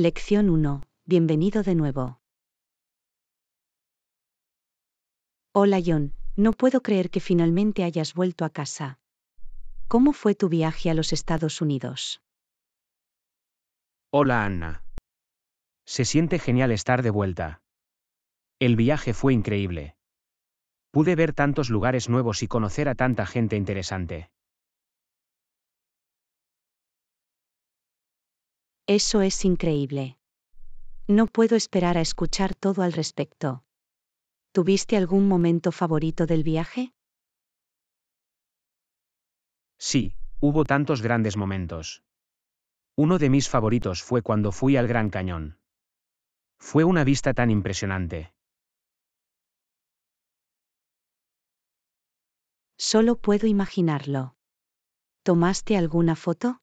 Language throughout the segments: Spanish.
Lección 1. Bienvenido de nuevo. Hola John, no puedo creer que finalmente hayas vuelto a casa. ¿Cómo fue tu viaje a los Estados Unidos? Hola Anna. Se siente genial estar de vuelta. El viaje fue increíble. Pude ver tantos lugares nuevos y conocer a tanta gente interesante. Eso es increíble. No puedo esperar a escuchar todo al respecto. ¿Tuviste algún momento favorito del viaje? Sí, hubo tantos grandes momentos. Uno de mis favoritos fue cuando fui al Gran Cañón. Fue una vista tan impresionante. Solo puedo imaginarlo. ¿Tomaste alguna foto?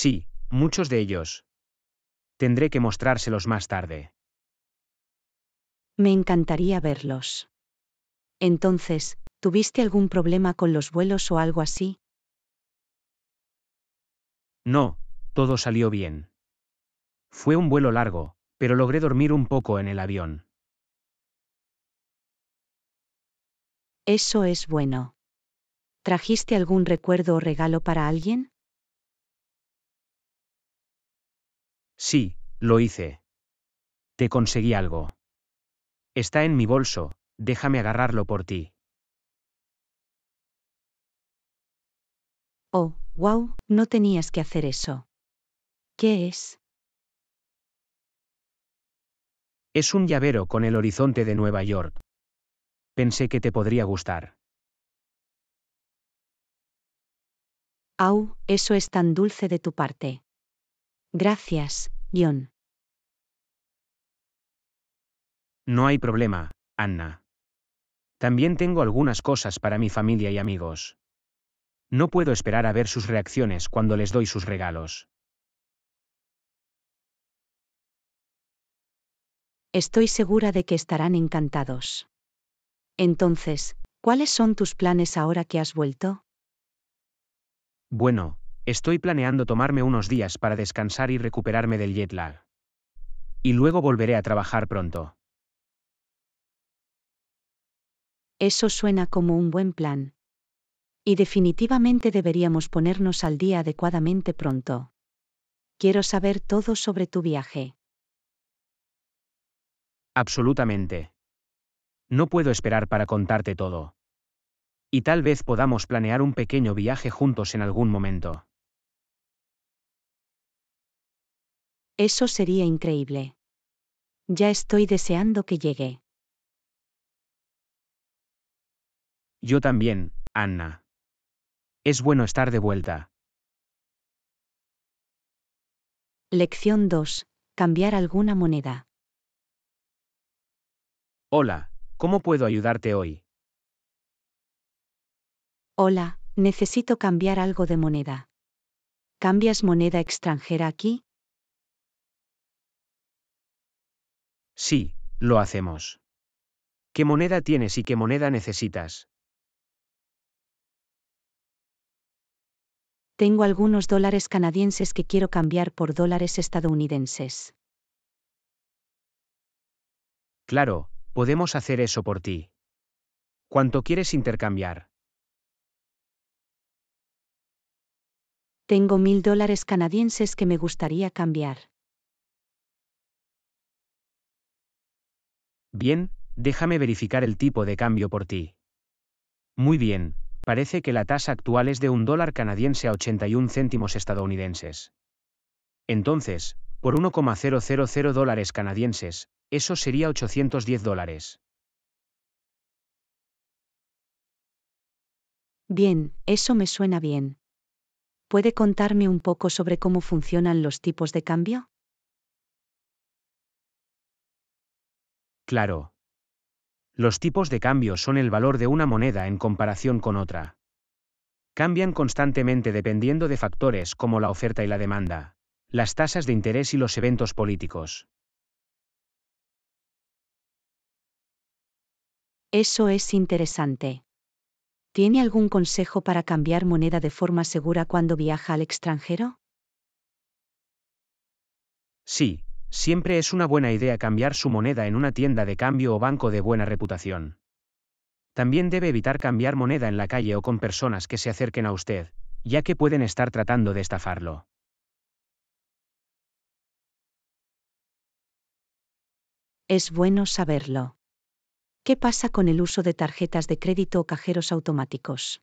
Sí, muchos de ellos. Tendré que mostrárselos más tarde. Me encantaría verlos. Entonces, ¿tuviste algún problema con los vuelos o algo así? No, todo salió bien. Fue un vuelo largo, pero logré dormir un poco en el avión. Eso es bueno. ¿Trajiste algún recuerdo o regalo para alguien? Sí, lo hice. Te conseguí algo. Está en mi bolso, déjame agarrarlo por ti. Oh, wow, no tenías que hacer eso. ¿Qué es? Es un llavero con el horizonte de Nueva York. Pensé que te podría gustar. Au, eso es tan dulce de tu parte. Gracias, no hay problema, Anna. También tengo algunas cosas para mi familia y amigos. No puedo esperar a ver sus reacciones cuando les doy sus regalos. Estoy segura de que estarán encantados. Entonces, ¿cuáles son tus planes ahora que has vuelto? Bueno, Estoy planeando tomarme unos días para descansar y recuperarme del jet lag. Y luego volveré a trabajar pronto. Eso suena como un buen plan. Y definitivamente deberíamos ponernos al día adecuadamente pronto. Quiero saber todo sobre tu viaje. Absolutamente. No puedo esperar para contarte todo. Y tal vez podamos planear un pequeño viaje juntos en algún momento. Eso sería increíble. Ya estoy deseando que llegue. Yo también, Anna. Es bueno estar de vuelta. Lección 2. Cambiar alguna moneda. Hola, ¿cómo puedo ayudarte hoy? Hola, necesito cambiar algo de moneda. ¿Cambias moneda extranjera aquí? Sí, lo hacemos. ¿Qué moneda tienes y qué moneda necesitas? Tengo algunos dólares canadienses que quiero cambiar por dólares estadounidenses. Claro, podemos hacer eso por ti. ¿Cuánto quieres intercambiar? Tengo mil dólares canadienses que me gustaría cambiar. Bien, déjame verificar el tipo de cambio por ti. Muy bien, parece que la tasa actual es de un dólar canadiense a 81 céntimos estadounidenses. Entonces, por 1,000 dólares canadienses, eso sería 810 dólares. Bien, eso me suena bien. ¿Puede contarme un poco sobre cómo funcionan los tipos de cambio? Claro. Los tipos de cambio son el valor de una moneda en comparación con otra. Cambian constantemente dependiendo de factores como la oferta y la demanda, las tasas de interés y los eventos políticos. Eso es interesante. ¿Tiene algún consejo para cambiar moneda de forma segura cuando viaja al extranjero? Sí, Siempre es una buena idea cambiar su moneda en una tienda de cambio o banco de buena reputación. También debe evitar cambiar moneda en la calle o con personas que se acerquen a usted, ya que pueden estar tratando de estafarlo. Es bueno saberlo. ¿Qué pasa con el uso de tarjetas de crédito o cajeros automáticos?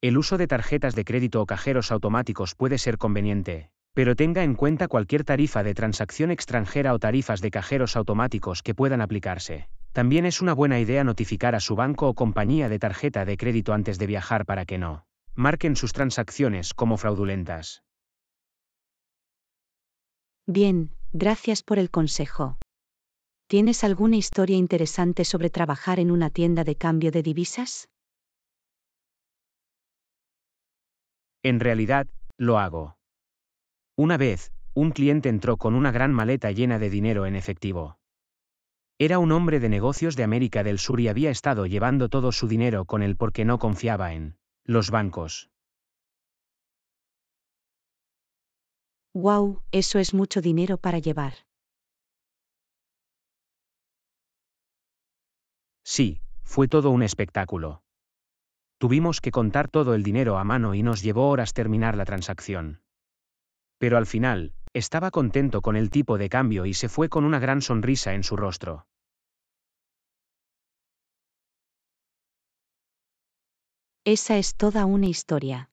El uso de tarjetas de crédito o cajeros automáticos puede ser conveniente, pero tenga en cuenta cualquier tarifa de transacción extranjera o tarifas de cajeros automáticos que puedan aplicarse. También es una buena idea notificar a su banco o compañía de tarjeta de crédito antes de viajar para que no marquen sus transacciones como fraudulentas. Bien, gracias por el consejo. ¿Tienes alguna historia interesante sobre trabajar en una tienda de cambio de divisas? En realidad, lo hago. Una vez, un cliente entró con una gran maleta llena de dinero en efectivo. Era un hombre de negocios de América del Sur y había estado llevando todo su dinero con él porque no confiaba en los bancos. Wow, eso es mucho dinero para llevar. Sí, fue todo un espectáculo. Tuvimos que contar todo el dinero a mano y nos llevó horas terminar la transacción. Pero al final, estaba contento con el tipo de cambio y se fue con una gran sonrisa en su rostro. Esa es toda una historia.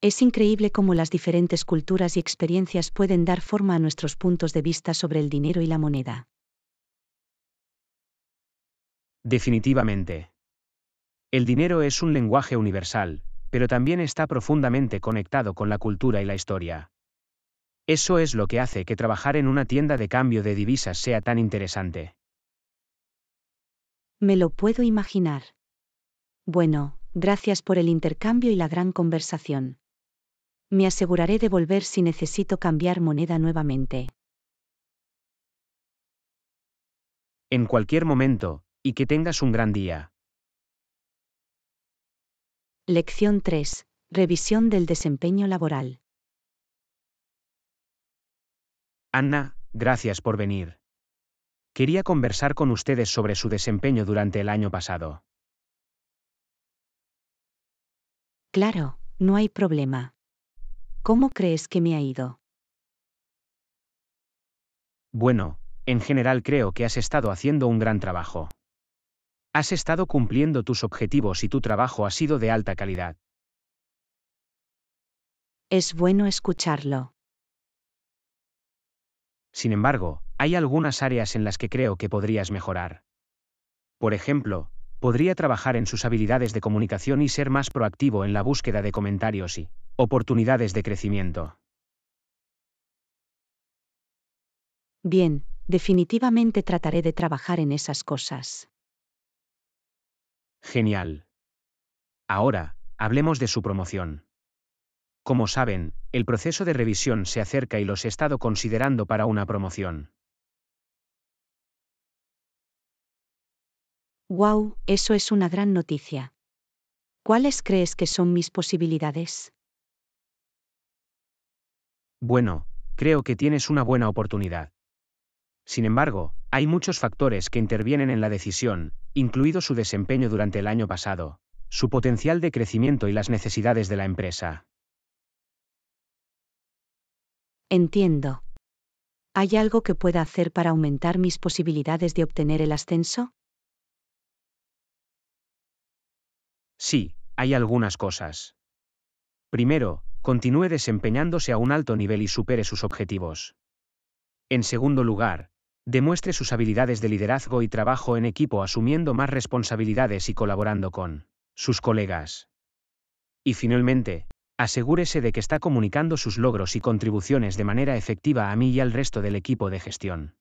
Es increíble cómo las diferentes culturas y experiencias pueden dar forma a nuestros puntos de vista sobre el dinero y la moneda. Definitivamente. El dinero es un lenguaje universal, pero también está profundamente conectado con la cultura y la historia. Eso es lo que hace que trabajar en una tienda de cambio de divisas sea tan interesante. Me lo puedo imaginar. Bueno, gracias por el intercambio y la gran conversación. Me aseguraré de volver si necesito cambiar moneda nuevamente. En cualquier momento, y que tengas un gran día. Lección 3. Revisión del desempeño laboral. Anna, gracias por venir. Quería conversar con ustedes sobre su desempeño durante el año pasado. Claro, no hay problema. ¿Cómo crees que me ha ido? Bueno, en general creo que has estado haciendo un gran trabajo. Has estado cumpliendo tus objetivos y tu trabajo ha sido de alta calidad. Es bueno escucharlo. Sin embargo, hay algunas áreas en las que creo que podrías mejorar. Por ejemplo, podría trabajar en sus habilidades de comunicación y ser más proactivo en la búsqueda de comentarios y oportunidades de crecimiento. Bien, definitivamente trataré de trabajar en esas cosas. Genial. Ahora, hablemos de su promoción. Como saben, el proceso de revisión se acerca y los he estado considerando para una promoción. Wow, eso es una gran noticia. ¿Cuáles crees que son mis posibilidades? Bueno, creo que tienes una buena oportunidad. Sin embargo, hay muchos factores que intervienen en la decisión, incluido su desempeño durante el año pasado, su potencial de crecimiento y las necesidades de la empresa. Entiendo. ¿Hay algo que pueda hacer para aumentar mis posibilidades de obtener el ascenso? Sí, hay algunas cosas. Primero, continúe desempeñándose a un alto nivel y supere sus objetivos. En segundo lugar, demuestre sus habilidades de liderazgo y trabajo en equipo asumiendo más responsabilidades y colaborando con sus colegas. Y finalmente, Asegúrese de que está comunicando sus logros y contribuciones de manera efectiva a mí y al resto del equipo de gestión.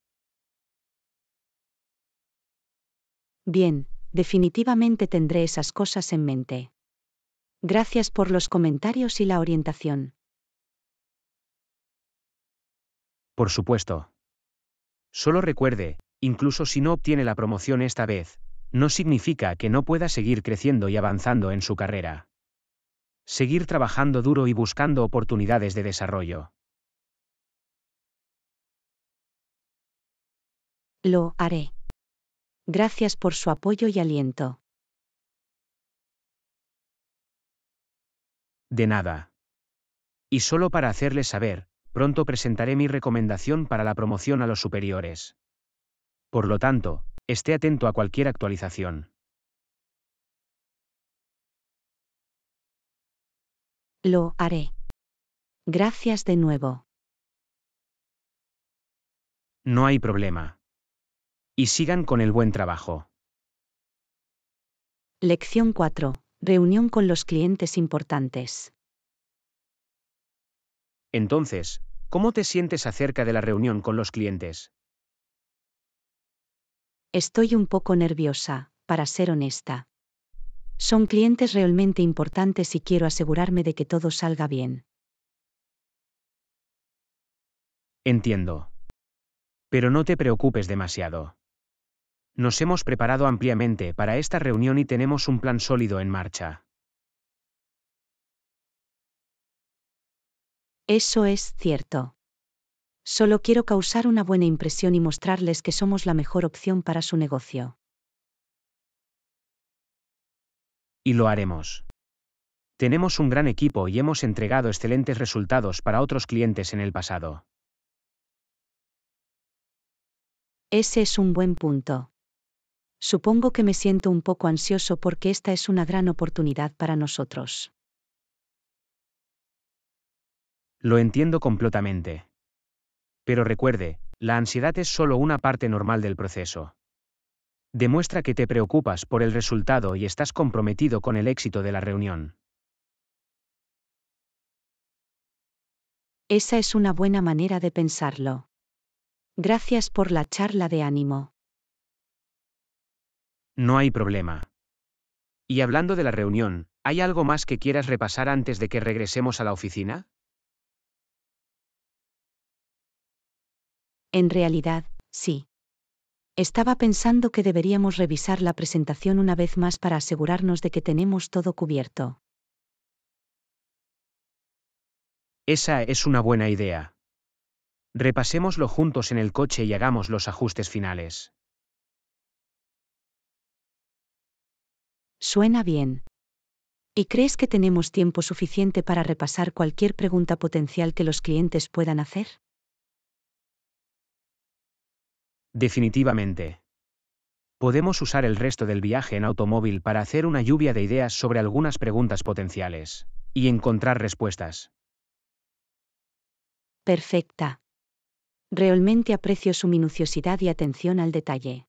Bien, definitivamente tendré esas cosas en mente. Gracias por los comentarios y la orientación. Por supuesto. Solo recuerde, incluso si no obtiene la promoción esta vez, no significa que no pueda seguir creciendo y avanzando en su carrera. Seguir trabajando duro y buscando oportunidades de desarrollo. Lo haré. Gracias por su apoyo y aliento. De nada. Y solo para hacerles saber, pronto presentaré mi recomendación para la promoción a los superiores. Por lo tanto, esté atento a cualquier actualización. Lo haré. Gracias de nuevo. No hay problema. Y sigan con el buen trabajo. Lección 4. Reunión con los clientes importantes. Entonces, ¿cómo te sientes acerca de la reunión con los clientes? Estoy un poco nerviosa, para ser honesta. Son clientes realmente importantes y quiero asegurarme de que todo salga bien. Entiendo. Pero no te preocupes demasiado. Nos hemos preparado ampliamente para esta reunión y tenemos un plan sólido en marcha. Eso es cierto. Solo quiero causar una buena impresión y mostrarles que somos la mejor opción para su negocio. y lo haremos. Tenemos un gran equipo y hemos entregado excelentes resultados para otros clientes en el pasado. Ese es un buen punto. Supongo que me siento un poco ansioso porque esta es una gran oportunidad para nosotros. Lo entiendo completamente. Pero recuerde, la ansiedad es solo una parte normal del proceso. Demuestra que te preocupas por el resultado y estás comprometido con el éxito de la reunión. Esa es una buena manera de pensarlo. Gracias por la charla de ánimo. No hay problema. Y hablando de la reunión, ¿hay algo más que quieras repasar antes de que regresemos a la oficina? En realidad, sí. Estaba pensando que deberíamos revisar la presentación una vez más para asegurarnos de que tenemos todo cubierto. Esa es una buena idea. Repasémoslo juntos en el coche y hagamos los ajustes finales. Suena bien. ¿Y crees que tenemos tiempo suficiente para repasar cualquier pregunta potencial que los clientes puedan hacer? Definitivamente. Podemos usar el resto del viaje en automóvil para hacer una lluvia de ideas sobre algunas preguntas potenciales y encontrar respuestas. Perfecta. Realmente aprecio su minuciosidad y atención al detalle.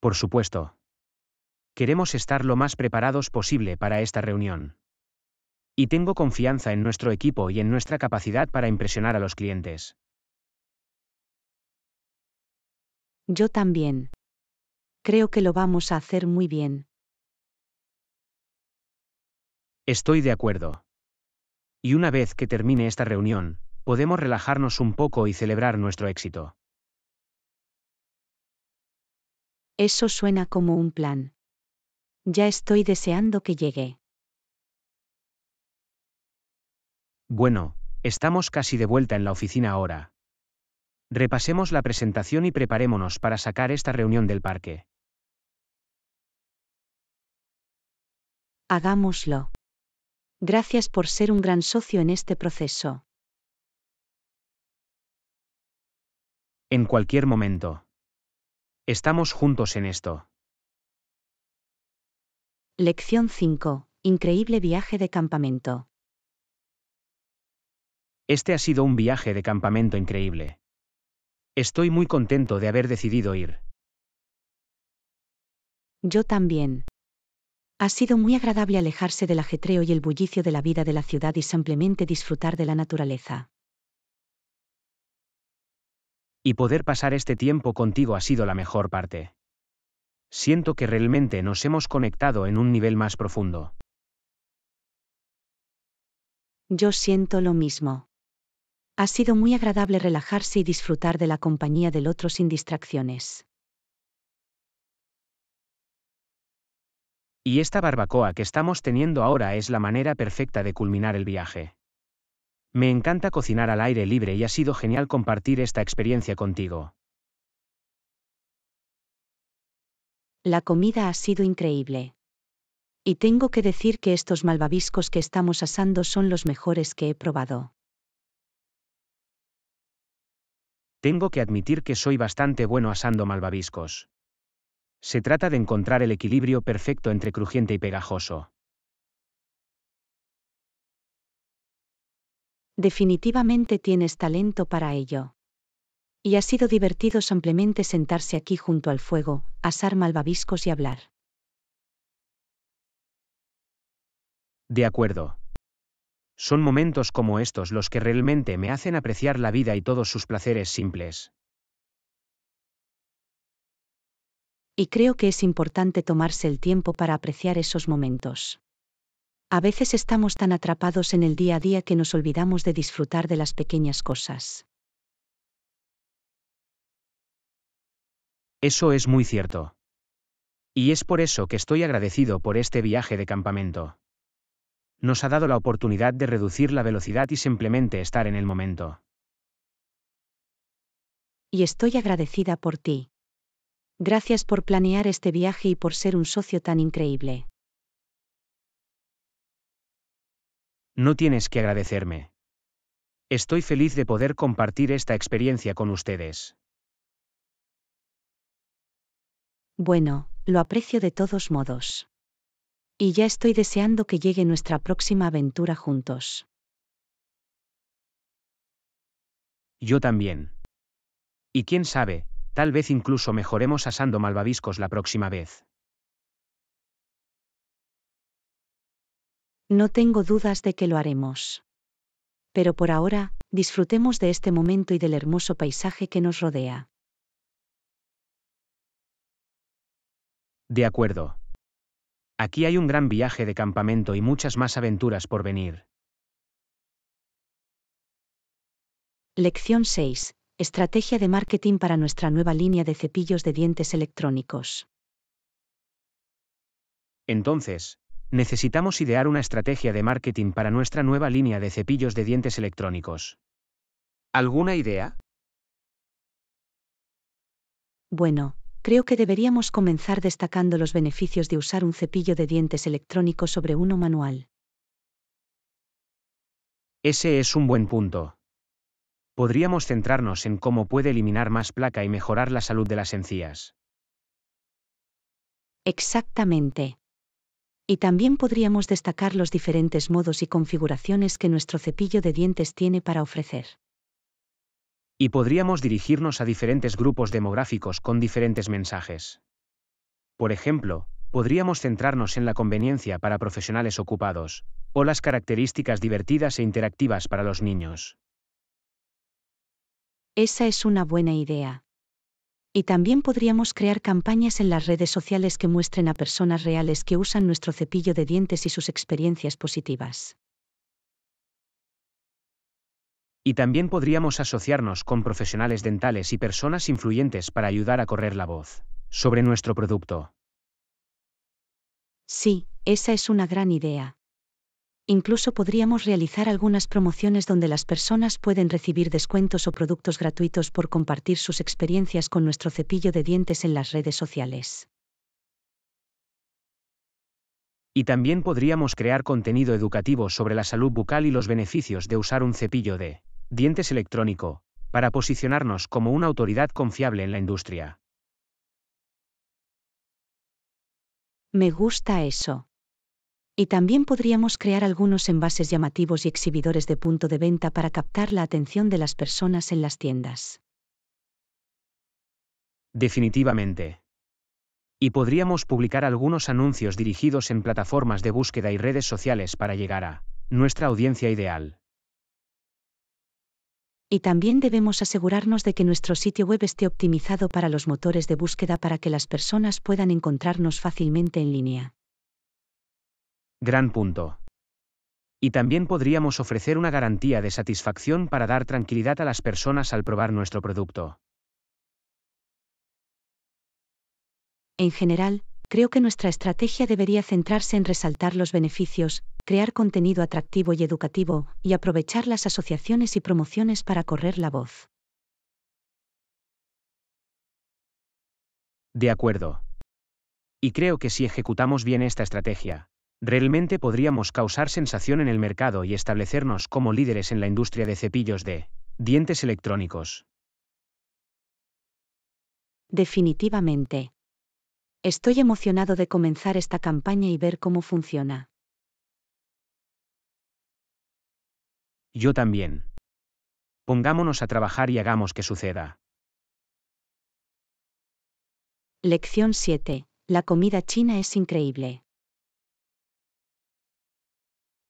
Por supuesto. Queremos estar lo más preparados posible para esta reunión. Y tengo confianza en nuestro equipo y en nuestra capacidad para impresionar a los clientes. Yo también. Creo que lo vamos a hacer muy bien. Estoy de acuerdo. Y una vez que termine esta reunión, podemos relajarnos un poco y celebrar nuestro éxito. Eso suena como un plan. Ya estoy deseando que llegue. Bueno, estamos casi de vuelta en la oficina ahora. Repasemos la presentación y preparémonos para sacar esta reunión del parque. Hagámoslo. Gracias por ser un gran socio en este proceso. En cualquier momento. Estamos juntos en esto. Lección 5. Increíble viaje de campamento. Este ha sido un viaje de campamento increíble. Estoy muy contento de haber decidido ir. Yo también. Ha sido muy agradable alejarse del ajetreo y el bullicio de la vida de la ciudad y simplemente disfrutar de la naturaleza. Y poder pasar este tiempo contigo ha sido la mejor parte. Siento que realmente nos hemos conectado en un nivel más profundo. Yo siento lo mismo. Ha sido muy agradable relajarse y disfrutar de la compañía del otro sin distracciones. Y esta barbacoa que estamos teniendo ahora es la manera perfecta de culminar el viaje. Me encanta cocinar al aire libre y ha sido genial compartir esta experiencia contigo. La comida ha sido increíble. Y tengo que decir que estos malvaviscos que estamos asando son los mejores que he probado. Tengo que admitir que soy bastante bueno asando malvaviscos. Se trata de encontrar el equilibrio perfecto entre crujiente y pegajoso. Definitivamente tienes talento para ello. Y ha sido divertido simplemente sentarse aquí junto al fuego, asar malvaviscos y hablar. De acuerdo. Son momentos como estos los que realmente me hacen apreciar la vida y todos sus placeres simples. Y creo que es importante tomarse el tiempo para apreciar esos momentos. A veces estamos tan atrapados en el día a día que nos olvidamos de disfrutar de las pequeñas cosas. Eso es muy cierto. Y es por eso que estoy agradecido por este viaje de campamento nos ha dado la oportunidad de reducir la velocidad y simplemente estar en el momento. Y estoy agradecida por ti. Gracias por planear este viaje y por ser un socio tan increíble. No tienes que agradecerme. Estoy feliz de poder compartir esta experiencia con ustedes. Bueno, lo aprecio de todos modos. Y ya estoy deseando que llegue nuestra próxima aventura juntos. Yo también. Y quién sabe, tal vez incluso mejoremos asando malvaviscos la próxima vez. No tengo dudas de que lo haremos. Pero por ahora, disfrutemos de este momento y del hermoso paisaje que nos rodea. De acuerdo. Aquí hay un gran viaje de campamento y muchas más aventuras por venir. Lección 6. Estrategia de marketing para nuestra nueva línea de cepillos de dientes electrónicos. Entonces, necesitamos idear una estrategia de marketing para nuestra nueva línea de cepillos de dientes electrónicos. ¿Alguna idea? Bueno, Creo que deberíamos comenzar destacando los beneficios de usar un cepillo de dientes electrónico sobre uno manual. Ese es un buen punto. Podríamos centrarnos en cómo puede eliminar más placa y mejorar la salud de las encías. Exactamente. Y también podríamos destacar los diferentes modos y configuraciones que nuestro cepillo de dientes tiene para ofrecer. Y podríamos dirigirnos a diferentes grupos demográficos con diferentes mensajes. Por ejemplo, podríamos centrarnos en la conveniencia para profesionales ocupados, o las características divertidas e interactivas para los niños. Esa es una buena idea. Y también podríamos crear campañas en las redes sociales que muestren a personas reales que usan nuestro cepillo de dientes y sus experiencias positivas. Y también podríamos asociarnos con profesionales dentales y personas influyentes para ayudar a correr la voz sobre nuestro producto. Sí, esa es una gran idea. Incluso podríamos realizar algunas promociones donde las personas pueden recibir descuentos o productos gratuitos por compartir sus experiencias con nuestro cepillo de dientes en las redes sociales. Y también podríamos crear contenido educativo sobre la salud bucal y los beneficios de usar un cepillo de Dientes electrónico, para posicionarnos como una autoridad confiable en la industria. Me gusta eso. Y también podríamos crear algunos envases llamativos y exhibidores de punto de venta para captar la atención de las personas en las tiendas. Definitivamente. Y podríamos publicar algunos anuncios dirigidos en plataformas de búsqueda y redes sociales para llegar a nuestra audiencia ideal. Y también debemos asegurarnos de que nuestro sitio web esté optimizado para los motores de búsqueda para que las personas puedan encontrarnos fácilmente en línea. Gran punto. Y también podríamos ofrecer una garantía de satisfacción para dar tranquilidad a las personas al probar nuestro producto. En general, creo que nuestra estrategia debería centrarse en resaltar los beneficios, crear contenido atractivo y educativo, y aprovechar las asociaciones y promociones para correr la voz. De acuerdo. Y creo que si ejecutamos bien esta estrategia, realmente podríamos causar sensación en el mercado y establecernos como líderes en la industria de cepillos de dientes electrónicos. Definitivamente. Estoy emocionado de comenzar esta campaña y ver cómo funciona. Yo también. Pongámonos a trabajar y hagamos que suceda. Lección 7. La comida china es increíble.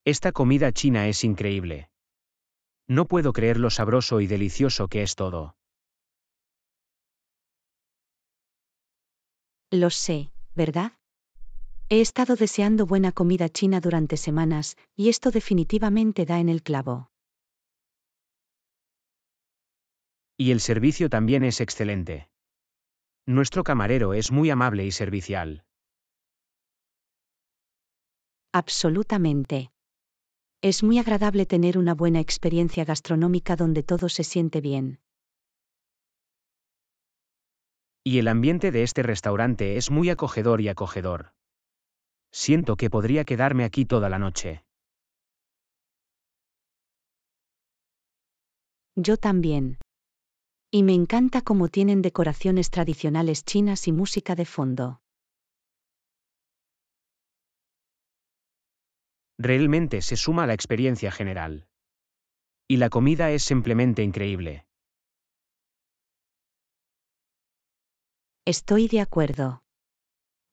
Esta comida china es increíble. No puedo creer lo sabroso y delicioso que es todo. Lo sé, ¿verdad? He estado deseando buena comida china durante semanas, y esto definitivamente da en el clavo. Y el servicio también es excelente. Nuestro camarero es muy amable y servicial. Absolutamente. Es muy agradable tener una buena experiencia gastronómica donde todo se siente bien. Y el ambiente de este restaurante es muy acogedor y acogedor. Siento que podría quedarme aquí toda la noche. Yo también. Y me encanta cómo tienen decoraciones tradicionales chinas y música de fondo. Realmente se suma a la experiencia general. Y la comida es simplemente increíble. Estoy de acuerdo.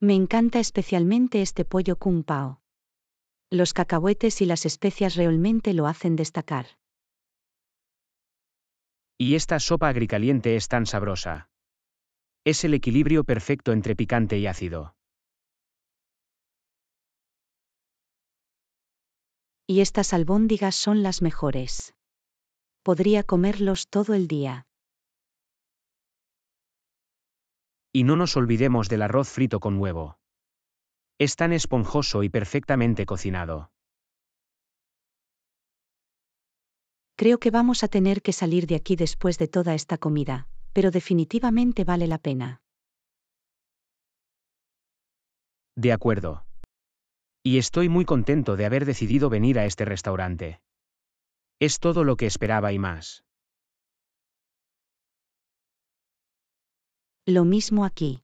Me encanta especialmente este pollo kung pao. Los cacahuetes y las especias realmente lo hacen destacar. Y esta sopa agricaliente es tan sabrosa. Es el equilibrio perfecto entre picante y ácido. Y estas albóndigas son las mejores. Podría comerlos todo el día. Y no nos olvidemos del arroz frito con huevo. Es tan esponjoso y perfectamente cocinado. Creo que vamos a tener que salir de aquí después de toda esta comida, pero definitivamente vale la pena. De acuerdo. Y estoy muy contento de haber decidido venir a este restaurante. Es todo lo que esperaba y más. Lo mismo aquí.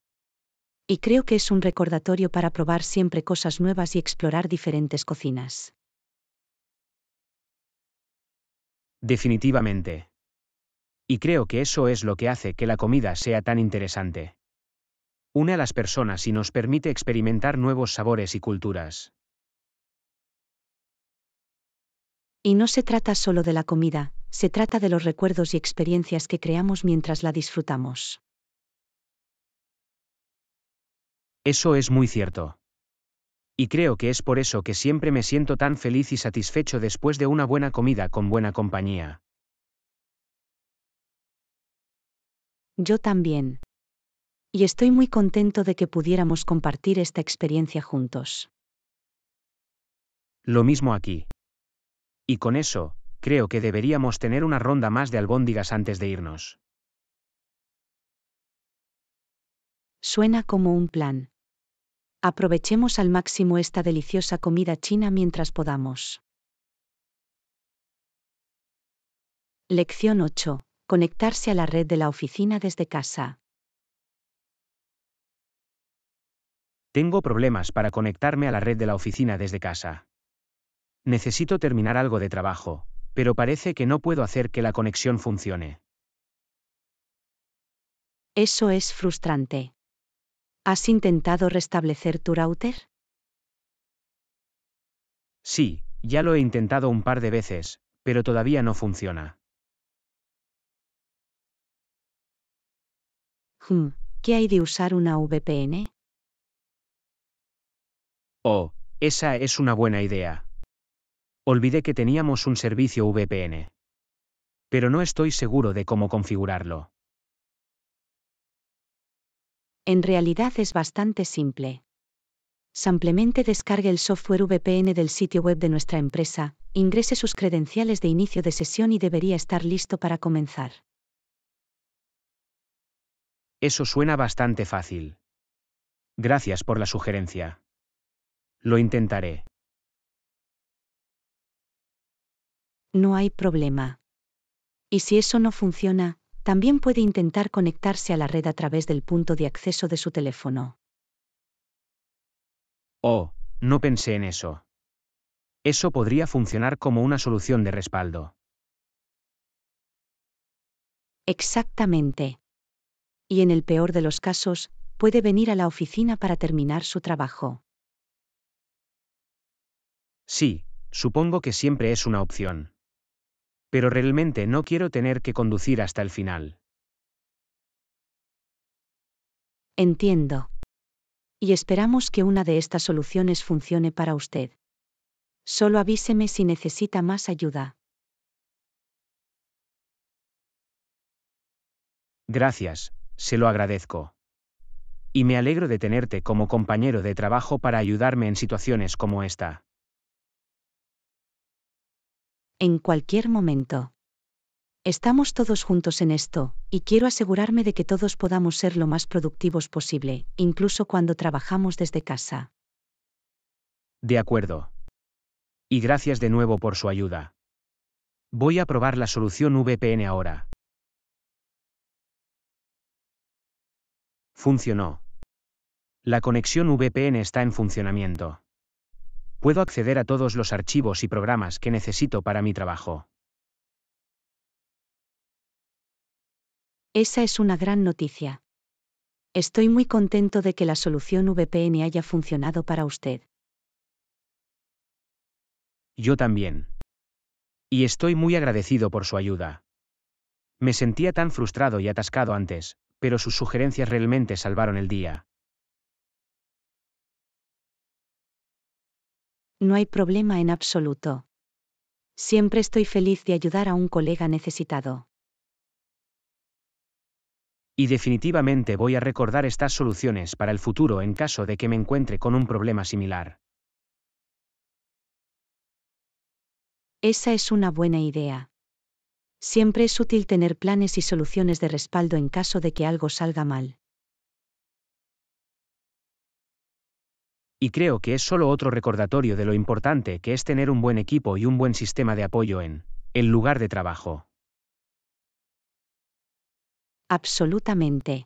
Y creo que es un recordatorio para probar siempre cosas nuevas y explorar diferentes cocinas. Definitivamente. Y creo que eso es lo que hace que la comida sea tan interesante. Une a las personas y nos permite experimentar nuevos sabores y culturas. Y no se trata solo de la comida, se trata de los recuerdos y experiencias que creamos mientras la disfrutamos. Eso es muy cierto. Y creo que es por eso que siempre me siento tan feliz y satisfecho después de una buena comida con buena compañía. Yo también. Y estoy muy contento de que pudiéramos compartir esta experiencia juntos. Lo mismo aquí. Y con eso, creo que deberíamos tener una ronda más de albóndigas antes de irnos. Suena como un plan. Aprovechemos al máximo esta deliciosa comida china mientras podamos. Lección 8. Conectarse a la red de la oficina desde casa. Tengo problemas para conectarme a la red de la oficina desde casa. Necesito terminar algo de trabajo, pero parece que no puedo hacer que la conexión funcione. Eso es frustrante. ¿Has intentado restablecer tu router? Sí, ya lo he intentado un par de veces, pero todavía no funciona. Hmm, ¿qué hay de usar una VPN? Oh, esa es una buena idea. Olvidé que teníamos un servicio VPN. Pero no estoy seguro de cómo configurarlo. En realidad es bastante simple. Simplemente descargue el software VPN del sitio web de nuestra empresa, ingrese sus credenciales de inicio de sesión y debería estar listo para comenzar. Eso suena bastante fácil. Gracias por la sugerencia. Lo intentaré. No hay problema. Y si eso no funciona, también puede intentar conectarse a la red a través del punto de acceso de su teléfono. Oh, no pensé en eso. Eso podría funcionar como una solución de respaldo. Exactamente. Y en el peor de los casos, puede venir a la oficina para terminar su trabajo. Sí, supongo que siempre es una opción pero realmente no quiero tener que conducir hasta el final. Entiendo. Y esperamos que una de estas soluciones funcione para usted. Solo avíseme si necesita más ayuda. Gracias, se lo agradezco. Y me alegro de tenerte como compañero de trabajo para ayudarme en situaciones como esta en cualquier momento. Estamos todos juntos en esto, y quiero asegurarme de que todos podamos ser lo más productivos posible, incluso cuando trabajamos desde casa. De acuerdo. Y gracias de nuevo por su ayuda. Voy a probar la solución VPN ahora. Funcionó. La conexión VPN está en funcionamiento puedo acceder a todos los archivos y programas que necesito para mi trabajo. Esa es una gran noticia. Estoy muy contento de que la solución VPN haya funcionado para usted. Yo también. Y estoy muy agradecido por su ayuda. Me sentía tan frustrado y atascado antes, pero sus sugerencias realmente salvaron el día. No hay problema en absoluto. Siempre estoy feliz de ayudar a un colega necesitado. Y definitivamente voy a recordar estas soluciones para el futuro en caso de que me encuentre con un problema similar. Esa es una buena idea. Siempre es útil tener planes y soluciones de respaldo en caso de que algo salga mal. y creo que es solo otro recordatorio de lo importante que es tener un buen equipo y un buen sistema de apoyo en el lugar de trabajo. Absolutamente.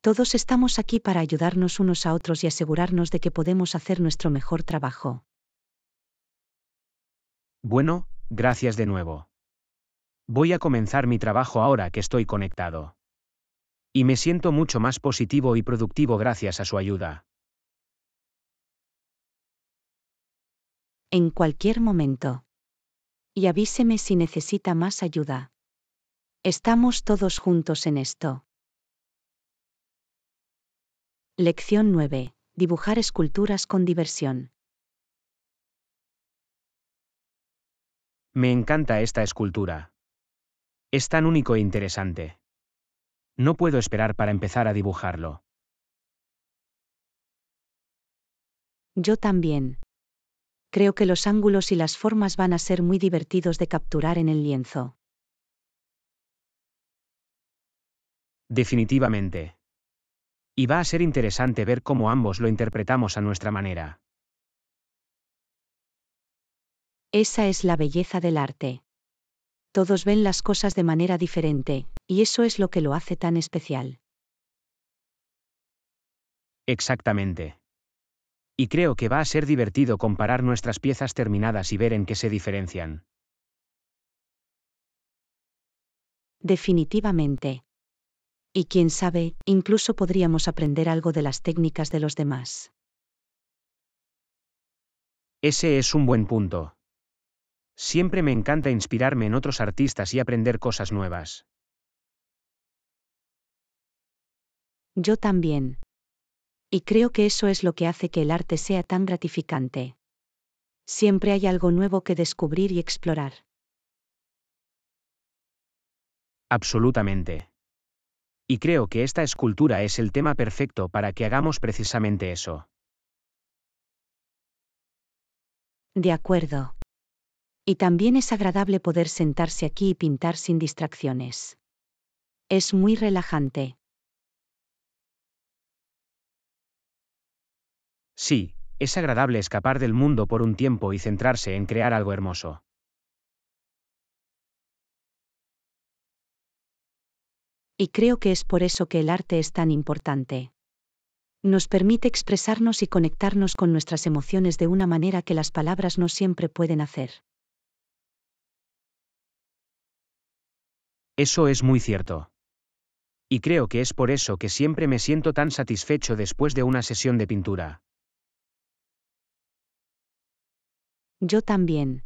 Todos estamos aquí para ayudarnos unos a otros y asegurarnos de que podemos hacer nuestro mejor trabajo. Bueno, gracias de nuevo. Voy a comenzar mi trabajo ahora que estoy conectado. Y me siento mucho más positivo y productivo gracias a su ayuda. en cualquier momento. Y avíseme si necesita más ayuda. Estamos todos juntos en esto. Lección 9. Dibujar esculturas con diversión. Me encanta esta escultura. Es tan único e interesante. No puedo esperar para empezar a dibujarlo. Yo también creo que los ángulos y las formas van a ser muy divertidos de capturar en el lienzo. Definitivamente. Y va a ser interesante ver cómo ambos lo interpretamos a nuestra manera. Esa es la belleza del arte. Todos ven las cosas de manera diferente, y eso es lo que lo hace tan especial. Exactamente y creo que va a ser divertido comparar nuestras piezas terminadas y ver en qué se diferencian. Definitivamente. Y quién sabe, incluso podríamos aprender algo de las técnicas de los demás. Ese es un buen punto. Siempre me encanta inspirarme en otros artistas y aprender cosas nuevas. Yo también. Y creo que eso es lo que hace que el arte sea tan gratificante. Siempre hay algo nuevo que descubrir y explorar. Absolutamente. Y creo que esta escultura es el tema perfecto para que hagamos precisamente eso. De acuerdo. Y también es agradable poder sentarse aquí y pintar sin distracciones. Es muy relajante. Sí, es agradable escapar del mundo por un tiempo y centrarse en crear algo hermoso. Y creo que es por eso que el arte es tan importante. Nos permite expresarnos y conectarnos con nuestras emociones de una manera que las palabras no siempre pueden hacer. Eso es muy cierto. Y creo que es por eso que siempre me siento tan satisfecho después de una sesión de pintura. Yo también.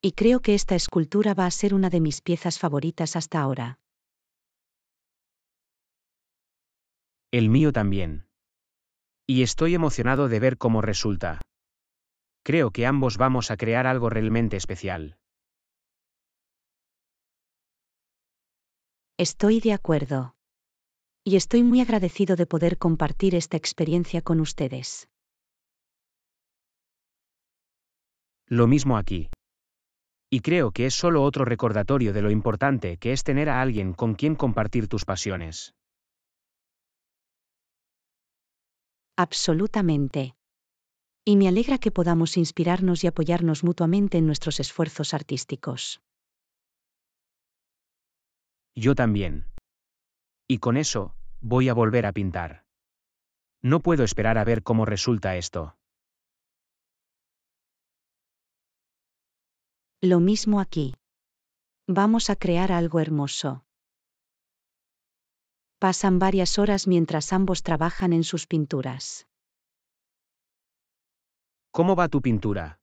Y creo que esta escultura va a ser una de mis piezas favoritas hasta ahora. El mío también. Y estoy emocionado de ver cómo resulta. Creo que ambos vamos a crear algo realmente especial. Estoy de acuerdo. Y estoy muy agradecido de poder compartir esta experiencia con ustedes. Lo mismo aquí. Y creo que es solo otro recordatorio de lo importante que es tener a alguien con quien compartir tus pasiones. Absolutamente. Y me alegra que podamos inspirarnos y apoyarnos mutuamente en nuestros esfuerzos artísticos. Yo también. Y con eso, voy a volver a pintar. No puedo esperar a ver cómo resulta esto. Lo mismo aquí. Vamos a crear algo hermoso. Pasan varias horas mientras ambos trabajan en sus pinturas. ¿Cómo va tu pintura?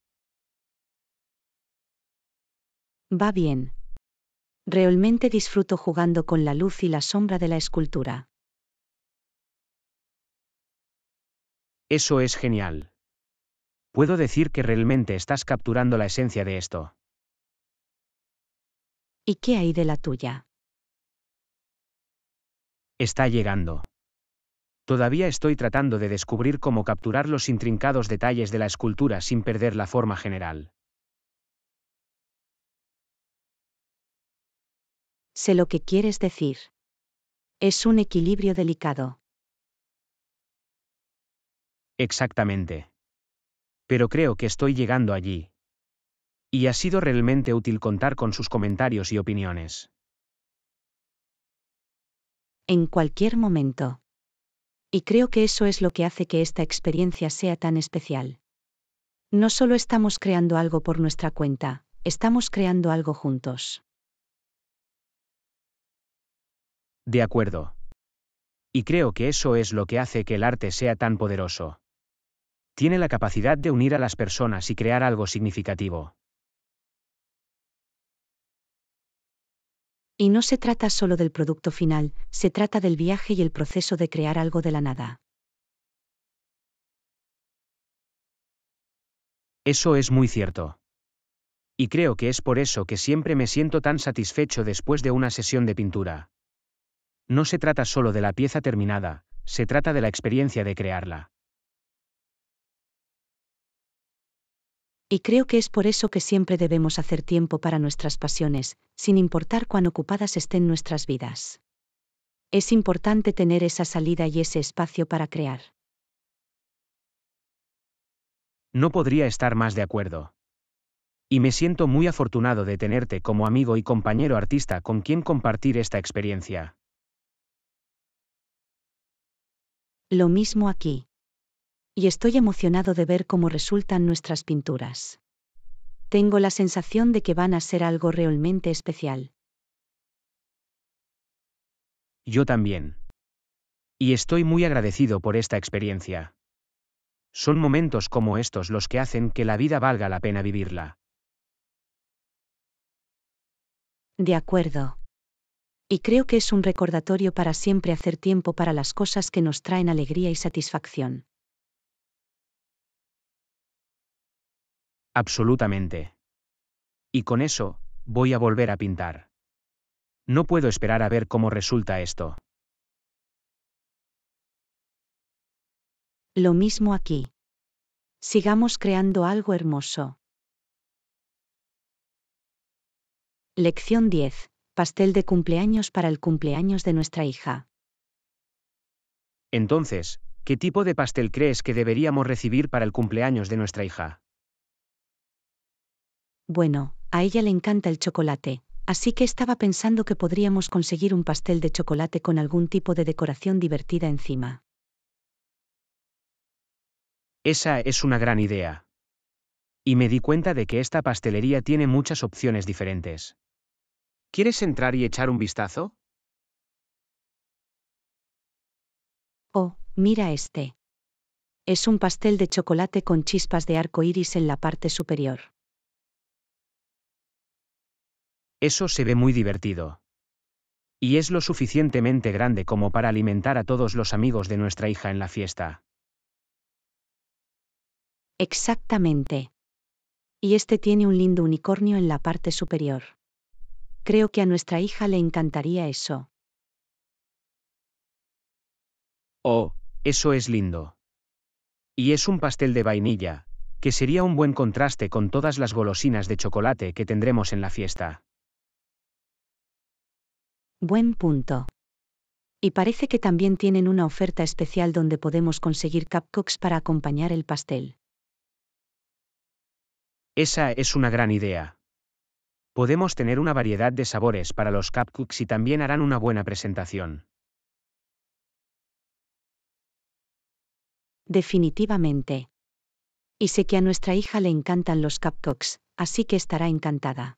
Va bien. Realmente disfruto jugando con la luz y la sombra de la escultura. Eso es genial. Puedo decir que realmente estás capturando la esencia de esto. ¿Y qué hay de la tuya? Está llegando. Todavía estoy tratando de descubrir cómo capturar los intrincados detalles de la escultura sin perder la forma general. Sé lo que quieres decir. Es un equilibrio delicado. Exactamente. Pero creo que estoy llegando allí, y ha sido realmente útil contar con sus comentarios y opiniones. En cualquier momento. Y creo que eso es lo que hace que esta experiencia sea tan especial. No solo estamos creando algo por nuestra cuenta, estamos creando algo juntos. De acuerdo. Y creo que eso es lo que hace que el arte sea tan poderoso. Tiene la capacidad de unir a las personas y crear algo significativo. Y no se trata solo del producto final, se trata del viaje y el proceso de crear algo de la nada. Eso es muy cierto. Y creo que es por eso que siempre me siento tan satisfecho después de una sesión de pintura. No se trata solo de la pieza terminada, se trata de la experiencia de crearla. Y creo que es por eso que siempre debemos hacer tiempo para nuestras pasiones, sin importar cuán ocupadas estén nuestras vidas. Es importante tener esa salida y ese espacio para crear. No podría estar más de acuerdo. Y me siento muy afortunado de tenerte como amigo y compañero artista con quien compartir esta experiencia. Lo mismo aquí y estoy emocionado de ver cómo resultan nuestras pinturas. Tengo la sensación de que van a ser algo realmente especial. Yo también. Y estoy muy agradecido por esta experiencia. Son momentos como estos los que hacen que la vida valga la pena vivirla. De acuerdo. Y creo que es un recordatorio para siempre hacer tiempo para las cosas que nos traen alegría y satisfacción. Absolutamente. Y con eso, voy a volver a pintar. No puedo esperar a ver cómo resulta esto. Lo mismo aquí. Sigamos creando algo hermoso. Lección 10. Pastel de cumpleaños para el cumpleaños de nuestra hija. Entonces, ¿qué tipo de pastel crees que deberíamos recibir para el cumpleaños de nuestra hija? Bueno, a ella le encanta el chocolate, así que estaba pensando que podríamos conseguir un pastel de chocolate con algún tipo de decoración divertida encima. Esa es una gran idea. Y me di cuenta de que esta pastelería tiene muchas opciones diferentes. ¿Quieres entrar y echar un vistazo? Oh, mira este. Es un pastel de chocolate con chispas de arco iris en la parte superior. Eso se ve muy divertido. Y es lo suficientemente grande como para alimentar a todos los amigos de nuestra hija en la fiesta. Exactamente. Y este tiene un lindo unicornio en la parte superior. Creo que a nuestra hija le encantaría eso. Oh, eso es lindo. Y es un pastel de vainilla, que sería un buen contraste con todas las golosinas de chocolate que tendremos en la fiesta. Buen punto. Y parece que también tienen una oferta especial donde podemos conseguir cupcakes para acompañar el pastel. Esa es una gran idea. Podemos tener una variedad de sabores para los cupcakes y también harán una buena presentación. Definitivamente. Y sé que a nuestra hija le encantan los cupcakes, así que estará encantada.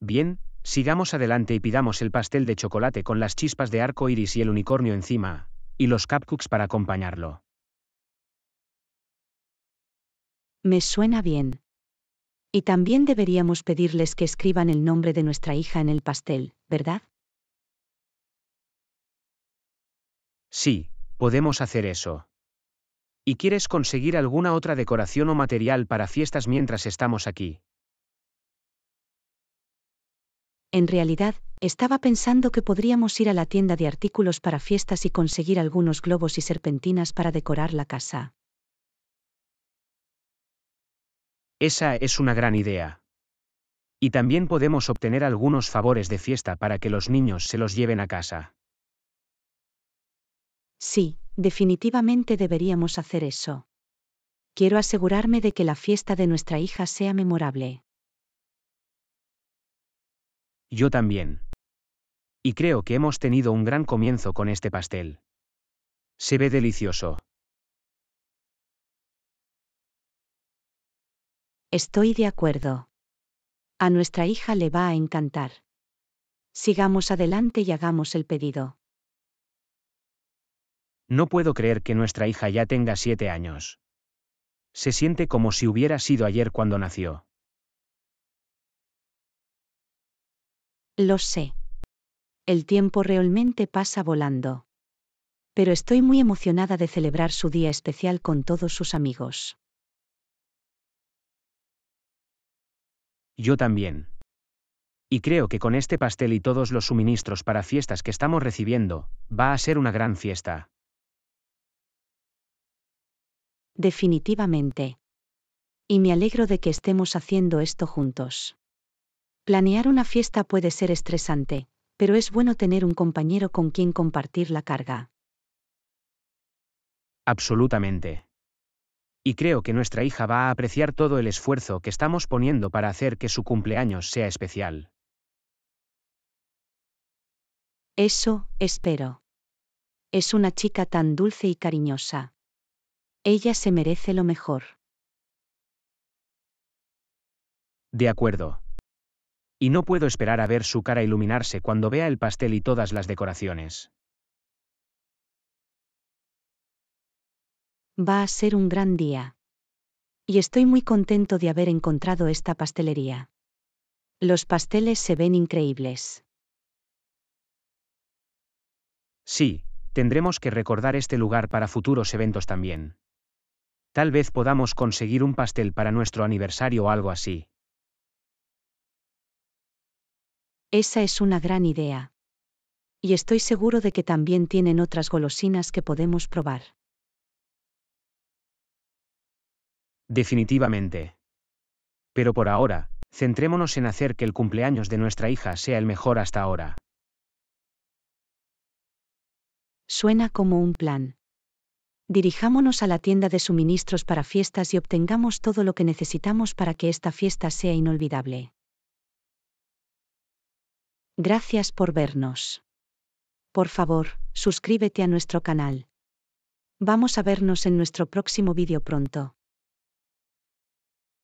Bien, Sigamos adelante y pidamos el pastel de chocolate con las chispas de arco iris y el unicornio encima, y los cupcakes para acompañarlo. Me suena bien. Y también deberíamos pedirles que escriban el nombre de nuestra hija en el pastel, ¿verdad? Sí, podemos hacer eso. ¿Y quieres conseguir alguna otra decoración o material para fiestas mientras estamos aquí? En realidad, estaba pensando que podríamos ir a la tienda de artículos para fiestas y conseguir algunos globos y serpentinas para decorar la casa. Esa es una gran idea. Y también podemos obtener algunos favores de fiesta para que los niños se los lleven a casa. Sí, definitivamente deberíamos hacer eso. Quiero asegurarme de que la fiesta de nuestra hija sea memorable. Yo también. Y creo que hemos tenido un gran comienzo con este pastel. Se ve delicioso. Estoy de acuerdo. A nuestra hija le va a encantar. Sigamos adelante y hagamos el pedido. No puedo creer que nuestra hija ya tenga siete años. Se siente como si hubiera sido ayer cuando nació. Lo sé. El tiempo realmente pasa volando. Pero estoy muy emocionada de celebrar su día especial con todos sus amigos. Yo también. Y creo que con este pastel y todos los suministros para fiestas que estamos recibiendo, va a ser una gran fiesta. Definitivamente. Y me alegro de que estemos haciendo esto juntos. Planear una fiesta puede ser estresante, pero es bueno tener un compañero con quien compartir la carga. Absolutamente. Y creo que nuestra hija va a apreciar todo el esfuerzo que estamos poniendo para hacer que su cumpleaños sea especial. Eso, espero. Es una chica tan dulce y cariñosa. Ella se merece lo mejor. De acuerdo y no puedo esperar a ver su cara iluminarse cuando vea el pastel y todas las decoraciones. Va a ser un gran día. Y estoy muy contento de haber encontrado esta pastelería. Los pasteles se ven increíbles. Sí, tendremos que recordar este lugar para futuros eventos también. Tal vez podamos conseguir un pastel para nuestro aniversario o algo así. Esa es una gran idea. Y estoy seguro de que también tienen otras golosinas que podemos probar. Definitivamente. Pero por ahora, centrémonos en hacer que el cumpleaños de nuestra hija sea el mejor hasta ahora. Suena como un plan. Dirijámonos a la tienda de suministros para fiestas y obtengamos todo lo que necesitamos para que esta fiesta sea inolvidable. Gracias por vernos. Por favor, suscríbete a nuestro canal. Vamos a vernos en nuestro próximo vídeo pronto.